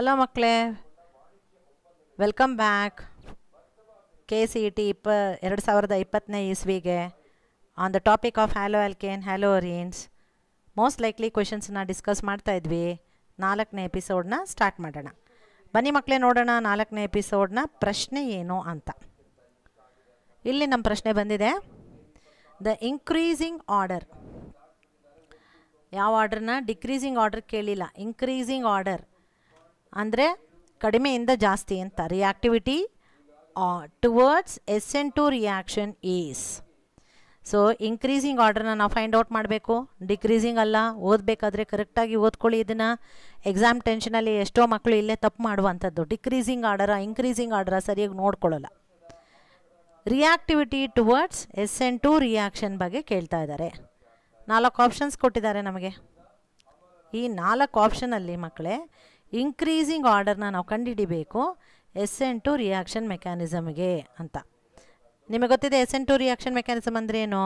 hello ಮಕ್ಕಳೇ welcome back K C E T ಇಪ್ಪ ಎರಡು ಸಾವಿರದ ಇಪ್ಪತ್ತನೇ ಇಸ್ವಿಗೆ on the topic of halo alkane halo arenes most likely ಕ್ವಶನ್ಸ್ನ ಡಿಸ್ಕಸ್ ಮಾಡ್ತಾ ಇದ್ವಿ ನಾಲ್ಕನೇ ಎಪಿಸೋಡ್ನ ಸ್ಟಾರ್ಟ್ ಮಾಡೋಣ ಬನ್ನಿ ಮಕ್ಕಳೇ ನೋಡೋಣ ನಾಲ್ಕನೇ ಎಪಿಸೋಡ್ನ ಪ್ರಶ್ನೆ ಏನು ಅಂತ ಇಲ್ಲಿ ನಮ್ಮ ಪ್ರಶ್ನೆ ಬಂದಿದೆ ದ ಇನ್ಕ್ರೀಸಿಂಗ್ ಆರ್ಡರ್ ಯಾವ ಆರ್ಡ್ರನ್ನ ಡಿಕ್ರೀಸಿಂಗ್ ಆರ್ಡರ್ ಕೇಳಿಲ್ಲ ಇನ್ಕ್ರೀಸಿಂಗ್ ಆರ್ಡರ್ ಅಂದರೆ ಕಡಿಮೆಯಿಂದ ಜಾಸ್ತಿ ಅಂತ reactivity towards S N two reaction is so increasing ಆರ್ಡ್ರನ್ನ ನಾವು ಫೈಂಡ್ ಔಟ್ ಮಾಡಬೇಕು ಡಿಕ್ರೀಸಿಂಗ್ ಅಲ್ಲ ಓದಬೇಕಾದ್ರೆ ಕರೆಕ್ಟಾಗಿ ಓದ್ಕೊಳ್ಳಿ ಇದನ್ನು ಎಕ್ಸಾಮ್ ಟೆನ್ಷನಲ್ಲಿ ಎಷ್ಟೋ ಮಕ್ಕಳು ಇಲ್ಲೇ ತಪ್ಪು ಮಾಡುವಂಥದ್ದು ಡಿಕ್ರೀಸಿಂಗ್ ಆರ್ಡರ ಇನ್ಕ್ರೀಸಿಂಗ್ ಆರ್ಡರ ಸರಿಯಾಗಿ ನೋಡ್ಕೊಳ್ಳಲ್ಲ reactivity towards S N two reaction ಬಗ್ಗೆ ಕೇಳ್ತಾ ಇದ್ದಾರೆ ನಾಲ್ಕು ಆಪ್ಷನ್ಸ್ ಕೊಟ್ಟಿದ್ದಾರೆ ನಮಗೆ ಈ ನಾಲ್ಕು ಆಪ್ಷನಲ್ಲಿ ಮಕ್ಕಳೇ ಇನ್ಕ್ರೀಸಿಂಗ್ ಆರ್ಡರ್ನ ನಾವು ಕಂಡುಹಿಡಿಬೇಕು ಎಸ್ ಎನ್ ಟು ರಿಯಾಕ್ಷನ್ ಮೆಕ್ಯಾನಿಸಮ್ಗೆ ಅಂತ ನಿಮಗೆ ಗೊತ್ತಿದೆ S N two reaction mechanism ಅಂದ್ರೇನು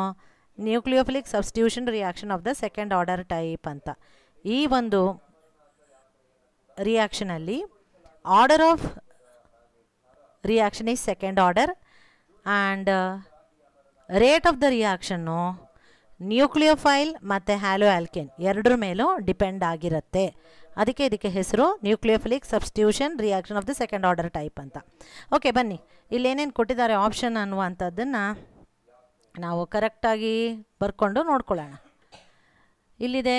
nucleophilic substitution reaction of the second order type ಅಂತ ಈ ಒಂದು ರಿಯಾಕ್ಷನಲ್ಲಿ order of reaction is second order and rate of the ರಿಯಾಕ್ಷನ್ನು ನ್ಯೂಕ್ಲಿಯೋಫೈಲ್ ಮತ್ತು ಹ್ಯಾಲೋ ಆಲ್ಕೆನ್ ಎರಡರ ಮೇಲೂ ಡಿಪೆಂಡ್ ಆಗಿರುತ್ತೆ ಅದಕ್ಕೆ ಇದಕ್ಕೆ ಹೆಸರು nucleophilic substitution reaction of the second order type ಅಂತ ಓಕೆ ಬನ್ನಿ ಇಲ್ಲೇನೇನು ಕೊಟ್ಟಿದ್ದಾರೆ ಆಪ್ಷನ್ ಅನ್ನುವಂಥದ್ದನ್ನು ನಾವು ಕರೆಕ್ಟಾಗಿ ಬರ್ಕೊಂಡು ನೋಡ್ಕೊಳ್ಳೋಣ ಇಲ್ಲಿದೆ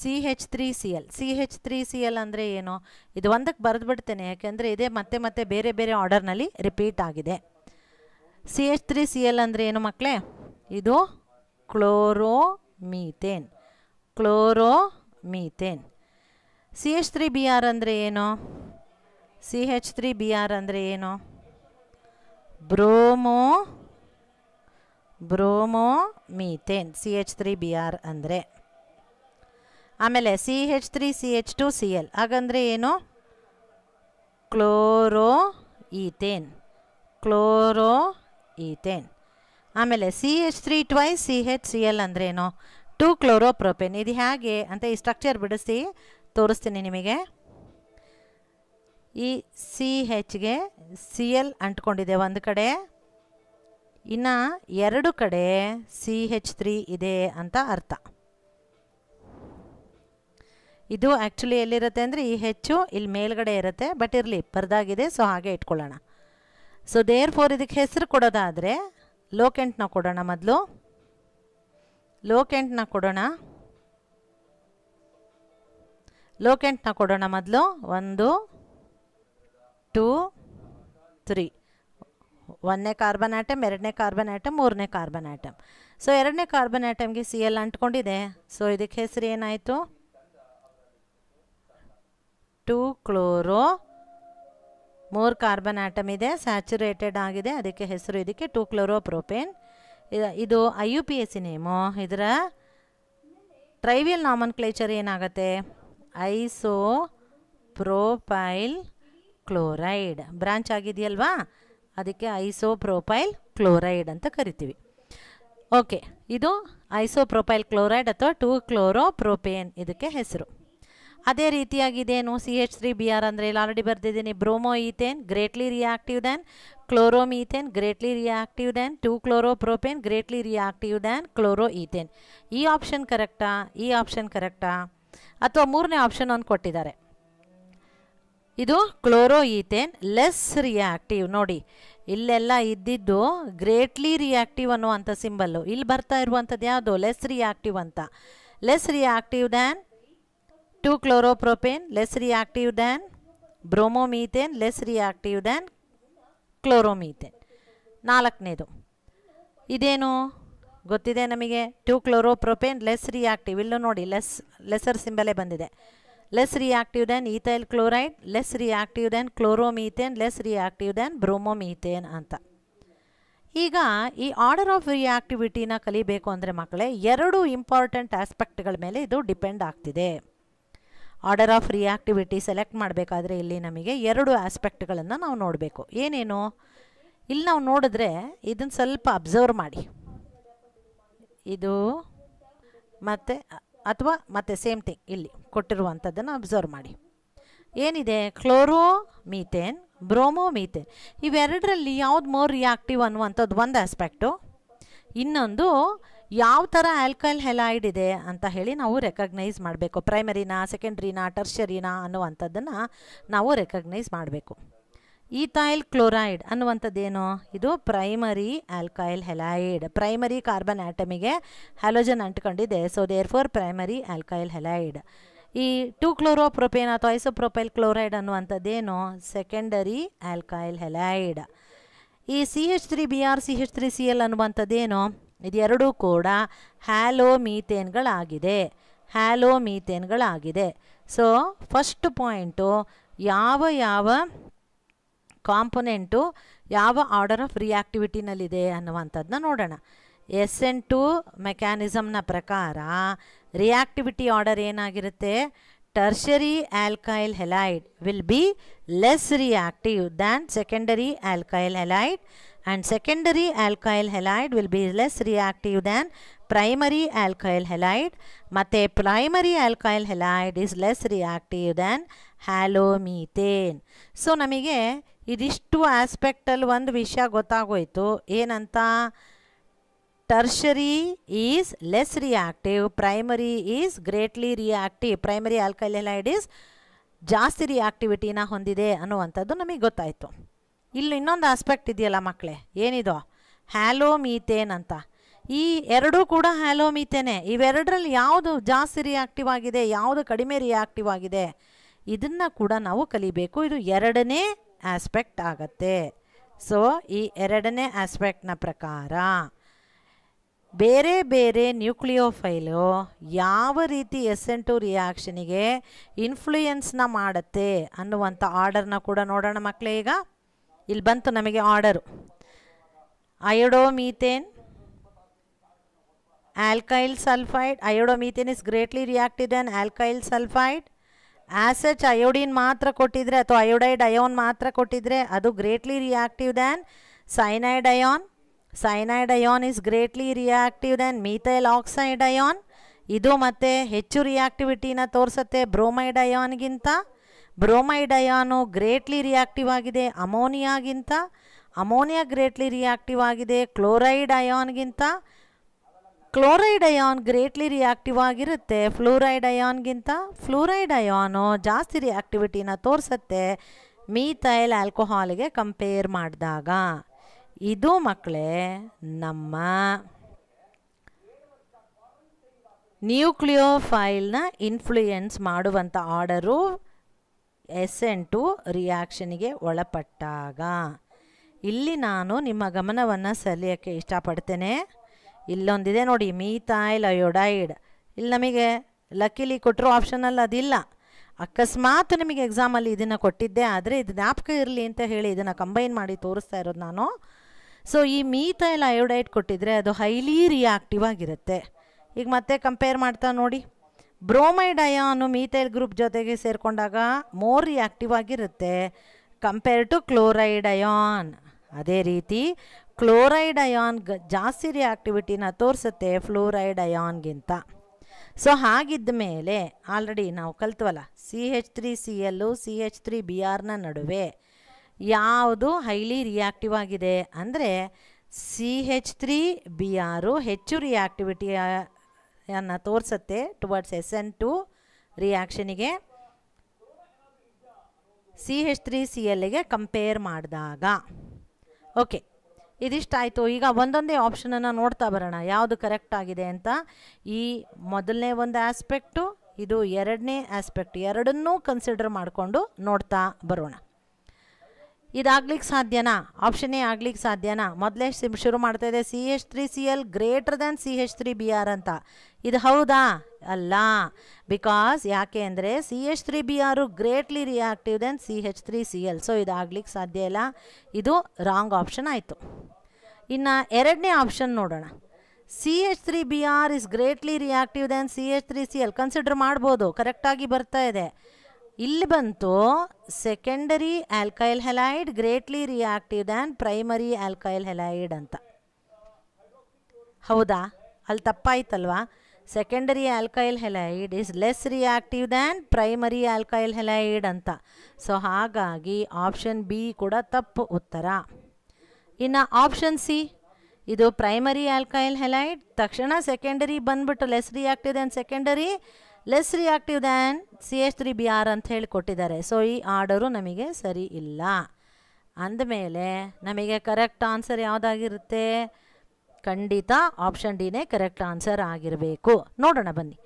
C H three C L C H three C L ಅಂದರೆ ಏನು ಇದು ಒಂದಕ್ಕೆ ಬರೆದು ಬಿಡ್ತೇನೆ ಯಾಕೆಂದರೆ ಇದೇ ಮತ್ತೆ ಮತ್ತೆ ಬೇರೆ ಬೇರೆ ಆರ್ಡರ್ನಲ್ಲಿ ರಿಪೀಟ್ ಆಗಿದೆ C H three C L ಅಂದರೆ ಏನು ಮಕ್ಕಳೇ ಇದು chloromethane chloromethane C H three B R ಅಂದರೆ ಏನು C H three B R ಅಂದರೆ ಏನು bromo bromo methane C H three B R ಅಂದರೆ ಆಮೇಲೆ C H three C H two C L ಹಾಗಂದರೆ ಏನು ಕ್ಲೋರೋ ಈಥೇನ್ ಕ್ಲೋರೋ ಈಥೇನ್ ಆಮೇಲೆ C H three twice C H C L ಅಂದ್ರೇನು two chloro propane ಇದು ಹೇಗೆ ಅಂತ ಈ ಸ್ಟ್ರಕ್ಚರ್ ಬಿಡಿಸಿ ತೋರಿಸ್ತೀನಿ ನಿಮಗೆ ಈ ಸಿ ಹೆಚ್ಗೆ ಸಿ ಎಲ್ ಅಂಟ್ಕೊಂಡಿದೆ ಒಂದು ಕಡೆ ಇನ್ನು ಎರಡು ಕಡೆ ಸಿ ಹೆಚ್ ತ್ರೀ ಇದೆ ಅಂತ ಅರ್ಥ ಇದು ಆ್ಯಕ್ಚುಲಿ ಎಲ್ಲಿರುತ್ತೆ ಅಂದರೆ ಈ ಹೆಚ್ಚು ಇಲ್ಲಿ ಮೇಲ್ಗಡೆ ಇರುತ್ತೆ ಬಟ್ ಇರಲಿ ಪರದಾಗಿದೆ ಸೊ ಹಾಗೆ ಇಟ್ಕೊಳ್ಳೋಣ ಸೊ ದೇರ್ ಫೋರ್ ಇದಕ್ಕೆ ಹೆಸರು ಕೊಡೋದಾದರೆ ಲೋಕೆಂಟ್ನ ಕೊಡೋಣ ಮೊದಲು ಲೋಕೆಂಟ್ನ ಕೊಡೋಣ ಲೋಕೆಂಟ್ನ ಕೊಡೋಣ ಮೊದಲು ಒಂದು ಟೂ ತ್ರೀ ಒಂದನೇ ಕಾರ್ಬನ್ ಆ್ಯಟಮ್ ಎರಡನೇ ಕಾರ್ಬನ್ ಆ್ಯಟಮ್ ಮೂರನೇ ಕಾರ್ಬನ್ ಆಟಮ್ ಸೊ ಎರಡನೇ ಕಾರ್ಬನ್ ಐಟಮ್ಗೆ ಸಿ ಎಲ್ ಅಂಟ್ಕೊಂಡಿದೆ ಸೊ ಇದಕ್ಕೆ ಹೆಸರು ಏನಾಯಿತು ಟೂ ಕ್ಲೋರೋ ಮೂರು ಕಾರ್ಬನ್ ಆಟಮ್ ಇದೆ ಸ್ಯಾಚುರೇಟೆಡ್ ಆಗಿದೆ ಅದಕ್ಕೆ ಹೆಸರು ಇದಕ್ಕೆ ಟೂ ಕ್ಲೋರೋ ಪ್ರೋಪೇನ್ ಇದು I U P A C name ಇದರ ಟ್ರೈವಿಯಲ್ ನಾಮನ್ ಕ್ಲೇಚರ್ ಏನಾಗುತ್ತೆ ಐಸೋ ಪ್ರೋಪೈಲ್ ಕ್ಲೋರೈಡ್ ಬ್ರಾಂಚ್ ಆಗಿದೆಯಲ್ವಾ ಅದಕ್ಕೆ ಐಸೋ ಪ್ರೋಪೈಲ್ ಕ್ಲೋರೈಡ್ ಅಂತ ಕರಿತೀವಿ ಓಕೆ ಇದು ಐಸೋ ಪ್ರೊಪೈಲ್ ಕ್ಲೋರೈಡ್ ಅಥವಾ ಟೂ ಕ್ಲೋರೋ ಇದಕ್ಕೆ ಹೆಸರು ಅದೇ ರೀತಿಯಾಗಿದೇನು C H three B R ಅಂದರೆ ಇಲ್ಲಿ ಆಲ್ರೆಡಿ ಬರೆದಿದ್ದೀನಿ bromo ethane greatly reactive than chloro greatly reactive than two chloro greatly reactive than chloro ethane ಈ ಆಪ್ಷನ್ ಕರೆಕ್ಟಾ ಈ ಆಪ್ಷನ್ ಕರೆಕ್ಟಾ ಅಥವಾ ಮೂರನೇ ಆಪ್ಷನ್ ಒಂದು ಕೊಟ್ಟಿದ್ದಾರೆ ಇದು ಈಥೇನ್ ಲೆಸ್ ರಿಯಾಕ್ಟಿವ್ ನೋಡಿ ಇಲ್ಲೆಲ್ಲ ಇದ್ದಿದ್ದು ಗ್ರೇಟ್ಲಿ ರಿಯಾಕ್ಟಿವ್ ಅನ್ನುವಂಥ ಸಿಂಬಲ್ಲು ಇಲ್ಲಿ ಬರ್ತಾ ಇರುವಂಥದ್ದು ಯಾವುದು ಲೆಸ್ ರಿಯಾಕ್ಟಿವ್ ಅಂತ less reactive than two chloropropane less reactive than bromomethane less reactive than chloromethane ನಾಲ್ಕನೇದು ಇದೇನು ಗೊತ್ತಿದೆ ನಮಗೆ ಟೂ ಕ್ಲೋರೋಪ್ರೊಪೇನ್ ಲೆಸ್ ರಿಯಾಕ್ಟಿವ್ ಇಲ್ಲೂ ನೋಡಿ ಲೆಸ್ ಲೆಸರ್ ಸಿಂಬಲೇ ಬಂದಿದೆ less reactive then ethyl chloride less reactive then chloromethane less reactive then bromomethane ಅಂತ ಈಗ ಈ ಆರ್ಡರ್ ಆಫ್ ರಿಯಾಕ್ಟಿವಿಟಿನ ಕಲಿಬೇಕು ಅಂದರೆ ಮಕ್ಕಳೇ ಎರಡು ಇಂಪಾರ್ಟೆಂಟ್ ಆಸ್ಪೆಕ್ಟ್ಗಳ ಮೇಲೆ ಇದು ಡಿಪೆಂಡ್ ಆಗ್ತಿದೆ ಆರ್ಡರ್ ಆಫ್ ರಿಯಾಕ್ಟಿವಿಟಿ ಸೆಲೆಕ್ಟ್ ಮಾಡಬೇಕಾದ್ರೆ ಇಲ್ಲಿ ನಮಗೆ ಎರಡು ಆಸ್ಪೆಕ್ಟ್ಗಳನ್ನು ನಾವು ನೋಡಬೇಕು ಏನೇನು ಇಲ್ಲಿ ನಾವು ನೋಡಿದ್ರೆ ಇದನ್ನು ಸ್ವಲ್ಪ ಅಬ್ಸರ್ವ್ ಮಾಡಿ ಇದು ಮತ್ತು ಅಥವಾ ಮತ್ತೆ ಸೇಮ್ ಥಿಂಗ್ ಇಲ್ಲಿ ಕೊಟ್ಟಿರುವಂಥದ್ದನ್ನು ಅಬ್ಸರ್ವ್ ಮಾಡಿ ಏನಿದೆ ಕ್ಲೋರೋ ಮೀಥೇನ್ ಬ್ರೋಮೋ ಮೀಥೇನ್ ಇವೆರಡರಲ್ಲಿ ಯಾವ್ದು ಮೋರ್ ರಿಯಾಕ್ಟಿವ್ ಅನ್ನುವಂಥದ್ದು ಒಂದು ಆಸ್ಪೆಕ್ಟು ಇನ್ನೊಂದು ಯಾವ ಥರ ಆಲ್ಕಲ್ ಹೆಲೈಡ್ ಇದೆ ಅಂತ ಹೇಳಿ ನಾವು ರೆಕಗ್ನೈಸ್ ಮಾಡಬೇಕು ಪ್ರೈಮರಿನ ಸೆಕೆಂಡ್ರಿನ ಟರ್ಷರಿನ ಅನ್ನುವಂಥದ್ದನ್ನು ನಾವು ರೆಕಗ್ನೈಸ್ ಮಾಡಬೇಕು ಈಥೈಲ್ ಕ್ಲೋರೈಡ್ ಅನ್ನುವಂಥದ್ದೇನು ಇದು primary alkyl halide primary carbon ಆಟಮಿಗೆ ಹ್ಯಾಲೋಜನ್ ಅಂಟ್ಕೊಂಡಿದೆ so there four primary alkyl halide ಈ ಟು ಕ್ಲೋರೋಪ್ರೊಪೇನ್ ಅಥವಾ ಐಸೋಪ್ರೊಪೈಲ್ ಕ್ಲೋರೈಡ್ ಅನ್ನುವಂಥದ್ದೇನು ಸೆಕೆಂಡರಿ ಆಲ್ಕೈಲ್ ಹೆಲೈಡ್ ಈ C H three B R C H three C L ಅನ್ನುವಂಥದ್ದೇನು ಇದೆರಡೂ ಕೂಡ ಹ್ಯಾಲೋ ಮೀಥೇನ್ಗಳಾಗಿದೆ ಹ್ಯಾಲೋ ಮೀಥೇನ್ಗಳಾಗಿದೆ ಸೊ ಫಸ್ಟ್ ಪಾಯಿಂಟು ಯಾವ ಯಾವ ಕಾಂಪೊನೆಂಟು ಯಾವ ಆರ್ಡರ್ ಆಫ್ ರಿಯಾಕ್ಟಿವಿಟಿನಲ್ಲಿದೆ ಅನ್ನುವಂಥದ್ದನ್ನ ನೋಡೋಣ ಎಸ್ ಎನ್ ಟು ಮೆಕ್ಯಾನಿಸಮ್ನ ಪ್ರಕಾರ ರಿಯಾಕ್ಟಿವಿಟಿ ಆರ್ಡರ್ ಏನಾಗಿರುತ್ತೆ tertiary alkyl halide will be less reactive than secondary alkyl halide and secondary alkyl halide will be less reactive than primary alkyl halide ಮತ್ತು primary alkyl halide is less reactive than halomethane so ನಮಗೆ ಇದಿಷ್ಟು ಆಸ್ಪೆಕ್ಟಲ್ಲಿ ಒಂದು ವಿಷಯ ಗೊತ್ತಾಗೋಯಿತು ಏನಂತ tertiary is less reactive primary is greatly reactive primary alkyl halide is ಜಾಸ್ತಿ ರಿಯಾಕ್ಟಿವಿಟಿನ ಹೊಂದಿದೆ ಅನ್ನುವಂಥದ್ದು ನಮಗೆ ಗೊತ್ತಾಯಿತು ಇಲ್ಲಿ ಇನ್ನೊಂದು ಆಸ್ಪೆಕ್ಟ್ ಇದೆಯಲ್ಲ ಮಕ್ಕಳೇ ಏನಿದು ಹ್ಯಾಲೋಮೀಥೇನ್ ಅಂತ ಈ ಎರಡೂ ಕೂಡ ಹ್ಯಾಲೋಮೀಥೇನೆ ಇವೆರಡರಲ್ಲಿ ಯಾವುದು ಜಾಸ್ತಿ ರಿಯಾಕ್ಟಿವ್ ಆಗಿದೆ ಯಾವುದು ಕಡಿಮೆ ರಿಯಾಕ್ಟಿವ್ ಆಗಿದೆ ಇದನ್ನು ಕೂಡ ನಾವು ಕಲಿಬೇಕು ಇದು ಎರಡನೇ ಆಸ್ಪೆಕ್ಟ್ ಆಗತ್ತೆ ಸೊ ಈ ಎರಡನೇ ಆಸ್ಪೆಕ್ಟ್ನ ಪ್ರಕಾರ ಬೇರೆ ಬೇರೆ ನ್ಯೂಕ್ಲಿಯೋಫೈಲು ಯಾವ ರೀತಿ ಎಸ್ ಎನ್ ಟು ರಿಯಾಕ್ಷನಿಗೆ ಇನ್ಫ್ಲೂಯೆನ್ಸ್ನ ಮಾಡುತ್ತೆ ಅನ್ನುವಂಥ ಆರ್ಡರ್ನ ಕೂಡ ನೋಡೋಣ ಮಕ್ಕಳೇ ಈಗ ಇಲ್ಲಿ ಬಂತು ನಮಗೆ order iodomethane alkyl sulphide iodomethane is greatly reacted on alkyl sulphide as such iodine ಮಾತ್ರ ಕೊಟ್ಟಿದ್ರೆ ಅಥವಾ ಅಯೋಡೈಡ್ ಅಯೋನ್ ಮಾತ್ರ ಕೊಟ್ಟಿದ್ರೆ ಅದು greatly reactive than cyanide ion cyanide ion is greatly reactive than methyl oxide ion ಇದು ಮತ್ತೆ ಹೆಚ್ಚು ರಿಯಾಕ್ಟಿವಿಟಿನ ತೋರಿಸುತ್ತೆ ಬ್ರೋಮೈಡ್ ಅಯೋನ್ಗಿಂತ ಬ್ರೋಮೈಡ್ ಅಯೋನು ಗ್ರೇಟ್ಲಿ ರಿಯಾಕ್ಟಿವ್ ಆಗಿದೆ ಅಮೋನಿಯಾಗಿಂತ ಅಮೋನಿಯಾ ಗ್ರೇಟ್ಲಿ ರಿಯಾಕ್ಟಿವ್ ಆಗಿದೆ ಕ್ಲೋರೈಡ್ ಅಯೋನ್ಗಿಂತ ಕ್ಲೋರೈಡ್ ಅಯಾನ್ ಗ್ರೇಟ್ಲಿ ರಿಯಾಕ್ಟಿವ್ ಆಗಿರುತ್ತೆ ಫ್ಲೋರೈಡ್ ಅಯಾನ್ಗಿಂತ ಫ್ಲೋರೈಡ್ ಅಯಾನು ಜಾಸ್ತಿ ರಿಯಾಕ್ಟಿವಿಟಿನ ತೋರಿಸುತ್ತೆ ಮೀಥೈಲ್ ಆಲ್ಕೋಹಾಲ್ಗೆ ಕಂಪೇರ್ ಮಾಡಿದಾಗ ಇದು ಮಕ್ಕಳೇ ನಮ್ಮ ನ್ಯೂಕ್ಲಿಯೋಫೈಲ್ನ ಇನ್ಫ್ಲೂಯೆನ್ಸ್ ಮಾಡುವಂಥ ಆರ್ಡರು ಎಸ್ ಎನ್ ಟು ರಿಯಾಕ್ಷನಿಗೆ ಒಳಪಟ್ಟಾಗ ಇಲ್ಲಿ ನಾನು ನಿಮ್ಮ ಗಮನವನ್ನು ಸೆಳೆಯೋಕ್ಕೆ ಇಷ್ಟಪಡ್ತೇನೆ ಇಲ್ಲೊಂದಿದೆ ನೋಡಿ ಮೀಥಾಯ್ಲ್ ಅಯೋಡೈಡ್ ಇಲ್ಲಿ ನಮಗೆ ಲಕ್ಕಿಲಿ ಕೊಟ್ಟಿರೋ ಆಪ್ಷನಲ್ಲಿ ಅದಿಲ್ಲ ಅಕಸ್ಮಾತ್ ನಿಮಗೆ ಎಕ್ಸಾಮಲ್ಲಿ ಇದನ್ನು ಕೊಟ್ಟಿದ್ದೆ ಆದರೆ ಇದು ಜ್ಞಾಪಕ ಇರಲಿ ಅಂತ ಹೇಳಿ ಇದನ್ನು ಕಂಬೈನ್ ಮಾಡಿ ತೋರಿಸ್ತಾ ಇರೋದು ನಾನು ಸೊ ಈ ಮೀಥೈಲ್ ಅಯೋಡೈಡ್ ಕೊಟ್ಟಿದ್ರೆ ಅದು ಹೈಲಿ ರಿಯಾಕ್ಟಿವ್ ಆಗಿರುತ್ತೆ ಈಗ ಮತ್ತೆ ಕಂಪೇರ್ ಮಾಡ್ತಾ ನೋಡಿ ಬ್ರೋಮೈಡ್ ಅಯಾನು ಮೀಥೈಲ್ ಗ್ರೂಪ್ ಜೊತೆಗೆ ಸೇರಿಕೊಂಡಾಗ ಮೋರ್ ರಿಯಾಕ್ಟಿವ್ ಆಗಿರುತ್ತೆ ಕಂಪೇರ್ ಟು ಕ್ಲೋರೈಡ್ ಅಯಾನ್ ಅದೇ ರೀತಿ ಕ್ಲೋರೈಡ್ ಅಯಾನ್ ಜಾಸ್ತಿ ರಿಯಾಕ್ಟಿವಿಟಿನ ತೋರಿಸುತ್ತೆ ಫ್ಲೋರೈಡ್ ಅಯಾನ್ಗಿಂತ ಸೊ ಹಾಗಿದ್ದ ಮೇಲೆ ಆಲ್ರೆಡಿ ನಾವು ಕಲ್ತವಲ್ಲ ಸಿ ಹೆಚ್ ತ್ರೀ ಸಿ ಎಲ್ಲು ಸಿ ಎಚ್ ತ್ರೀ ಬಿ ಆರ್ನ ನಡುವೆ ಯಾವುದು ಹೈಲಿ ರಿಯಾಕ್ಟಿವ್ ಆಗಿದೆ ಅಂದರೆ ಸಿ ಹೆಚ್ ತ್ರೀ ಬಿ ಆರು ಹೆಚ್ಚು ರಿಯಾಕ್ಟಿವಿಟಿಯನ್ನು ತೋರಿಸುತ್ತೆ ಟುವರ್ಡ್ಸ್ ಎಸ್ ಎನ್ ಟು ರಿಯಾಕ್ಷನಿಗೆ ಸಿ ಹೆಚ್ ತ್ರೀ ಸಿ ಎಲ್ಗೆ ಕಂಪೇರ್ ಮಾಡಿದಾಗ ಓಕೆ ಇದಿಷ್ಟಾಯಿತು ಈಗ ಒಂದೊಂದೇ ಆಪ್ಷನನ್ನು ನೋಡ್ತಾ ಬರೋಣ ಯಾವುದು ಕರೆಕ್ಟ್ ಆಗಿದೆ ಅಂತ ಈ ಮೊದಲನೇ ಒಂದು ಆಸ್ಪೆಕ್ಟು ಇದು ಎರಡನೇ ಆಸ್ಪೆಕ್ಟ್ ಎರಡನ್ನೂ ಕನ್ಸಿಡರ್ ಮಾಡಿಕೊಂಡು ನೋಡ್ತಾ ಬರೋಣ ಇದಾಗ್ಲಿಕ್ಕೆ ಸಾಧ್ಯನಾ ಆಪ್ಷನ್ ಎ ಆಗ್ಲಿಕ್ಕೆ ಸಾಧ್ಯನಾ ಮೊದಲೇ ಸಿಮ್ ಶುರು ಇದೆ C H three C L greater than C H three B R ಅಂತ ಇದು ಹೌದಾ ಅಲ್ಲ ಬಿಕಾಸ್ ಯಾಕೆ ಅಂದರೆ C H three B R greatly reactive then C H three C L so ಇದಾಗ್ಲಿಕ್ಕೆ ಸಾಧ್ಯ ಇಲ್ಲ ಇದು ರಾಂಗ್ ಆಪ್ಷನ್ ಆಯಿತು ಇನ್ನು ಎರಡನೇ ಆಪ್ಷನ್ ನೋಡೋಣ C H three B R is greatly reactive then C H three C L consider ಮಾಡ್ಬೋದು ಕರೆಕ್ಟಾಗಿ ಬರ್ತಾ ಇದೆ ಇಲ್ಲಿ ಬಂತು secondary alkyl halide greatly reactive than primary alkyl halide ಅಂತ ಹೌದಾ ಅಲ್ಲಿ ತಪ್ಪಾಯ್ತಲ್ವಾ secondary alkyl halide is less reactive than primary alkyl halide ಅಂತ ಸೊ ಹಾಗಾಗಿ ಆಪ್ಷನ್ ಬಿ ಕೂಡ ತಪ್ಪು ಉತ್ತರ ಇನ್ನು ಆಪ್ಷನ್ ಸಿ ಇದು ಪ್ರೈಮರಿ ಆಲ್ಕೈಲ್ ಹೆಲೈಡ್ ತಕ್ಷಣ ಸೆಕೆಂಡರಿ ಬಂದ್ಬಿಟ್ಟು less reactive than secondary less reactive than C H three B R ಅಂತ ಹೇಳಿ ಕೊಟ್ಟಿದ್ದಾರೆ ಸೊ ಈ ಆರ್ಡರು ನಮಗೆ ಸರಿ ಇಲ್ಲ ಅಂದಮೇಲೆ ನಮಗೆ ಕರೆಕ್ಟ್ ಆನ್ಸರ್ ಯಾವುದಾಗಿರುತ್ತೆ ಖಂಡಿತ ಆಪ್ಷನ್ ಡಿನೇ ಕರೆಕ್ಟ್ ಆನ್ಸರ್ ಆಗಿರಬೇಕು ನೋಡೋಣ ಬನ್ನಿ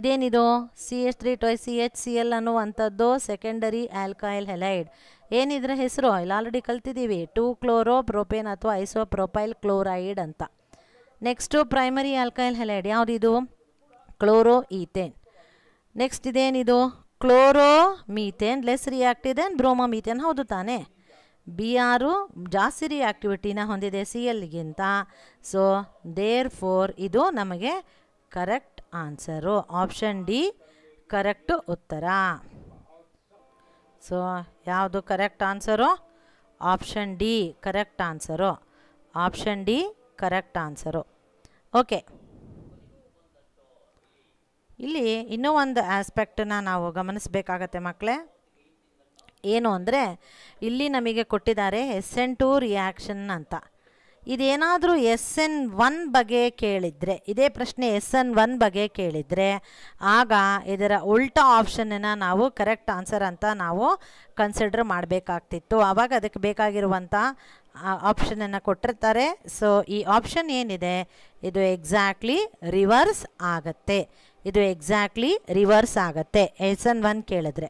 ಇದೇನಿದು ಸಿ ಎಚ್ ತ್ರೀ ಟೊಯ್ ಸಿ ಎಚ್ ಸಿ ಎಲ್ ಅನ್ನುವಂಥದ್ದು ಸೆಕೆಂಡರಿ ಆಲ್ಕಾಯಿಲ್ ಹೆಲೈಡ್ ಏನಿದ್ರ ಹೆಸರು ಇಲ್ಲಿ ಆಲ್ರೆಡಿ ಕಲ್ತಿದ್ದೀವಿ ಟೂ ಕ್ಲೋರೋ ಪ್ರೊಪೇನ್ ಅಥವಾ ಐಸೋ ಪ್ರೊಪೈಲ್ ಕ್ಲೋರೈಡ್ ಅಂತ ನೆಕ್ಸ್ಟು ಪ್ರೈಮರಿ ಆಲ್ಕಾಯಿಲ್ ಹೆಲೈಡ್ ಯಾವುದಿದು ಕ್ಲೋರೋ ಈಥೇನ್ ನೆಕ್ಸ್ಟ್ ಇದೇನಿದು chloromethane less reactive then bromomethane ಹೌದು ತಾನೆ ಬಿ ಆರು ಜಾಸ್ತಿ ರಿಯಾಕ್ಟಿವಿಟಿನ ಹೊಂದಿದೆ ಸಿ ಎಲ್ಗಿಂತ ಸೊ ದೇರ್ ಫೋರ್ ಇದು ನಮಗೆ correct answer option D correct ಉತ್ತರ ಸೊ ಯಾವುದು correct answer option D correct answer option D correct answer okay ಇಲ್ಲಿ ಇನ್ನೂ ಒಂದು ಆಸ್ಪೆಕ್ಟನ್ನ ನಾವು ಗಮನಿಸಬೇಕಾಗತ್ತೆ ಮಕ್ಕಳೇ ಏನು ಅಂದರೆ ಇಲ್ಲಿ ನಮಗೆ ಕೊಟ್ಟಿದ್ದಾರೆ ಎಸ್ ಎನ್ ಟು ರಿಯಾಕ್ಷನ್ ಅಂತ ಇದೇನಾದರೂ ಎಸ್ ಎನ್ ಒನ್ ಬಗ್ಗೆ ಕೇಳಿದರೆ ಇದೇ ಪ್ರಶ್ನೆ ಎಸ್ ಎನ್ ಒನ್ ಬಗ್ಗೆ ಕೇಳಿದರೆ ಆಗ ಇದರ ಉಲ್ಟಾ ಆಪ್ಷನನ್ನು ನಾವು ಕರೆಕ್ಟ್ ಆನ್ಸರ್ ಅಂತ ನಾವು ಕನ್ಸಿಡರ್ ಮಾಡಬೇಕಾಗ್ತಿತ್ತು ಆವಾಗ ಅದಕ್ಕೆ ಬೇಕಾಗಿರುವಂಥ ಆಪ್ಷನನ್ನು ಕೊಟ್ಟಿರ್ತಾರೆ ಸೊ ಈ ಆಪ್ಷನ್ ಏನಿದೆ ಇದು ಎಕ್ಸಾಕ್ಟ್ಲಿ ರಿವರ್ಸ್ ಆಗತ್ತೆ ಇದು ಎಕ್ಸಾಕ್ಟ್ಲಿ ರಿವರ್ಸ್ ಆಗುತ್ತೆ ಎಸ್ ಎನ್ ಒನ್ ಕೇಳಿದ್ರೆ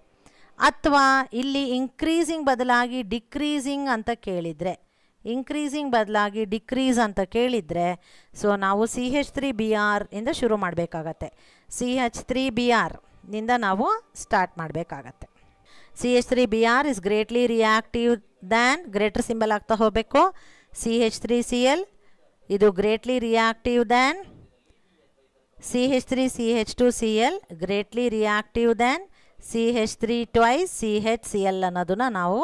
ಅಥವಾ ಇಲ್ಲಿ ಇನ್ಕ್ರೀಸಿಂಗ್ ಬದಲಾಗಿ ಡಿಕ್ರೀಸಿಂಗ್ ಅಂತ ಕೇಳಿದರೆ ಇನ್ಕ್ರೀಸಿಂಗ್ ಬದಲಾಗಿ ಡಿಕ್ರೀಸ್ ಅಂತ ಕೇಳಿದರೆ ಸೊ ನಾವು C H three B R ಇಂದ ಶುರು ಮಾಡಬೇಕಾಗತ್ತೆ C H three B R ನಿಂದ ನಾವು ಸ್ಟಾರ್ಟ್ ಮಾಡಬೇಕಾಗತ್ತೆ C H three B R is greatly reactive than greater symbol ಆಗ್ತಾ ಹೋಗಬೇಕು C H three C L ಇದು greatly reactive than CH3, CH2, Cl greatly reactive than CH3 twice CHCl ಅನ್ನೋದನ್ನ ನಾವು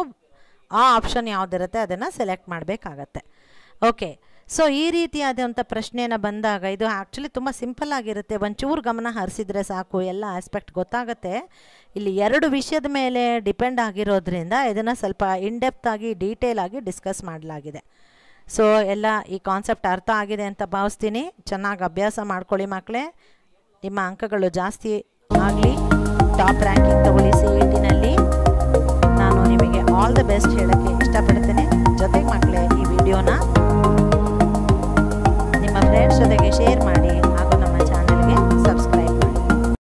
ಆ option ಯಾವುದಿರುತ್ತೆ ಅದನ್ನು ಸೆಲೆಕ್ಟ್ ಮಾಡಬೇಕಾಗತ್ತೆ okay so ಈ ರೀತಿಯಾದಂಥ ಪ್ರಶ್ನೆಯನ್ನು ಬಂದಾಗ ಇದು ಆ್ಯಕ್ಚುಲಿ ತುಂಬ ಸಿಂಪಲ್ ಆಗಿರುತ್ತೆ ಒಂಚೂರು ಗಮನ ಹರಿಸಿದ್ರೆ ಸಾಕು ಎಲ್ಲ ಆಸ್ಪೆಕ್ಟ್ ಗೊತ್ತಾಗುತ್ತೆ ಇಲ್ಲಿ ಎರಡು ವಿಷಯದ ಮೇಲೆ ಡಿಪೆಂಡ್ ಆಗಿರೋದ್ರಿಂದ ಇದನ್ನು ಸ್ವಲ್ಪ ಇನ್ಡೆಪ್ತ್ ಆಗಿ ಡಿಸ್ಕಸ್ ಮಾಡಲಾಗಿದೆ ಸೊ ಎಲ್ಲ ಈ ಕಾನ್ಸೆಪ್ಟ್ ಅರ್ಥ ಆಗಿದೆ ಅಂತ ಭಾವಿಸ್ತೀನಿ ಚೆನ್ನಾಗಿ ಅಭ್ಯಾಸ ಮಾಡ್ಕೊಳ್ಳಿ ಮಕ್ಕಳೇ ನಿಮ್ಮ ಅಂಕಗಳು ಜಾಸ್ತಿ ಆಗಲಿ ಟಾಪ್ ರ್ಯಾಂಕಿಂಗ್ ತಗೊಳ್ಳಿ ಸಿ ಇ ನಾನು ನಿಮಗೆ ಆಲ್ ದ ಬೆಸ್ಟ್ ಹೇಳೋಕ್ಕೆ ಇಷ್ಟಪಡ್ತೇನೆ ಜೊತೆಗೆ ಮಕ್ಕಳೇ ಈ ವಿಡಿಯೋನ ನಿಮ್ಮ ಫ್ರೆಂಡ್ಸ್ ಜೊತೆಗೆ ಶೇರ್ ಮಾಡಿ